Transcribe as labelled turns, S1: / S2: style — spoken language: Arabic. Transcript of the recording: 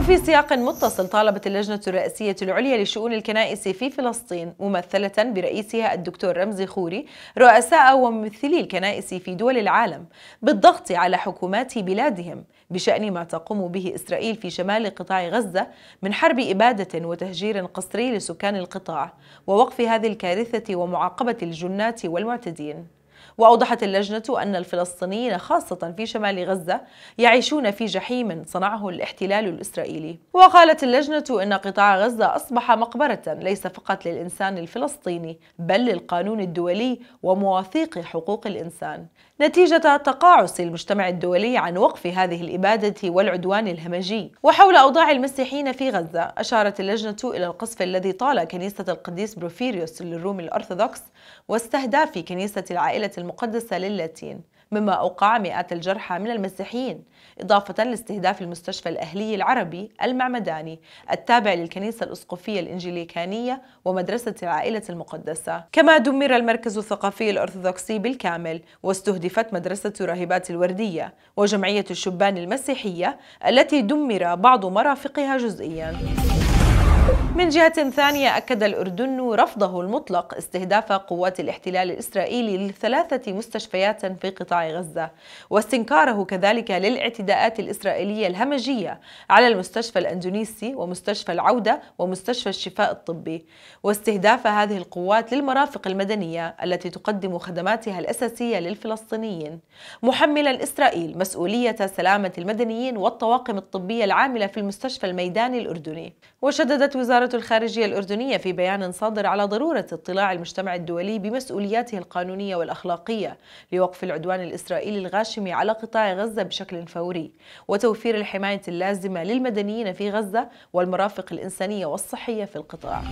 S1: وفي سياق متصل طالبت اللجنة الرئاسية العليا لشؤون الكنائس في فلسطين ممثلة برئيسها الدكتور رمزي خوري رؤساء وممثلي الكنائس في دول العالم بالضغط على حكومات بلادهم بشأن ما تقوم به إسرائيل في شمال قطاع غزة من حرب إبادة وتهجير قسري لسكان القطاع ووقف هذه الكارثة ومعاقبة الجنات والمعتدين وأوضحت اللجنة أن الفلسطينيين خاصة في شمال غزة يعيشون في جحيم صنعه الاحتلال الإسرائيلي وقالت اللجنة أن قطاع غزة أصبح مقبرة ليس فقط للإنسان الفلسطيني بل للقانون الدولي ومواثيق حقوق الإنسان نتيجة تقاعس المجتمع الدولي عن وقف هذه الإبادة والعدوان الهمجي وحول أوضاع المسيحيين في غزة أشارت اللجنة إلى القصف الذي طال كنيسة القديس بروفيريوس للروم الأرثوذكس واستهداف كنيسة العائلة المقدسة للاتين مما أوقع مئات الجرحى من المسيحيين إضافة لاستهداف المستشفى الأهلي العربي المعمداني التابع للكنيسة الأسقفية الإنجليكانية ومدرسة العائلة المقدسة كما دمر المركز الثقافي الأرثوذكسي بالكامل واستهدفت مدرسة راهبات الوردية وجمعية الشبان المسيحية التي دمر بعض مرافقها جزئياً من جهة ثانية أكد الأردن رفضه المطلق استهداف قوات الاحتلال الإسرائيلي لثلاثة مستشفيات في قطاع غزة واستنكاره كذلك للاعتداءات الإسرائيلية الهمجية على المستشفى الأندونيسي ومستشفى العودة ومستشفى الشفاء الطبي واستهداف هذه القوات للمرافق المدنية التي تقدم خدماتها الأساسية للفلسطينيين محملا إسرائيل مسؤولية سلامة المدنيين والطواقم الطبية العاملة في المستشفى الميداني الأردني وشددت وزارة وزارة الخارجية الأردنية في بيان صادر على ضرورة اطلاع المجتمع الدولي بمسؤولياته القانونية والأخلاقية لوقف العدوان الإسرائيلي الغاشم على قطاع غزة بشكل فوري وتوفير الحماية اللازمة للمدنيين في غزة والمرافق الإنسانية والصحية في القطاع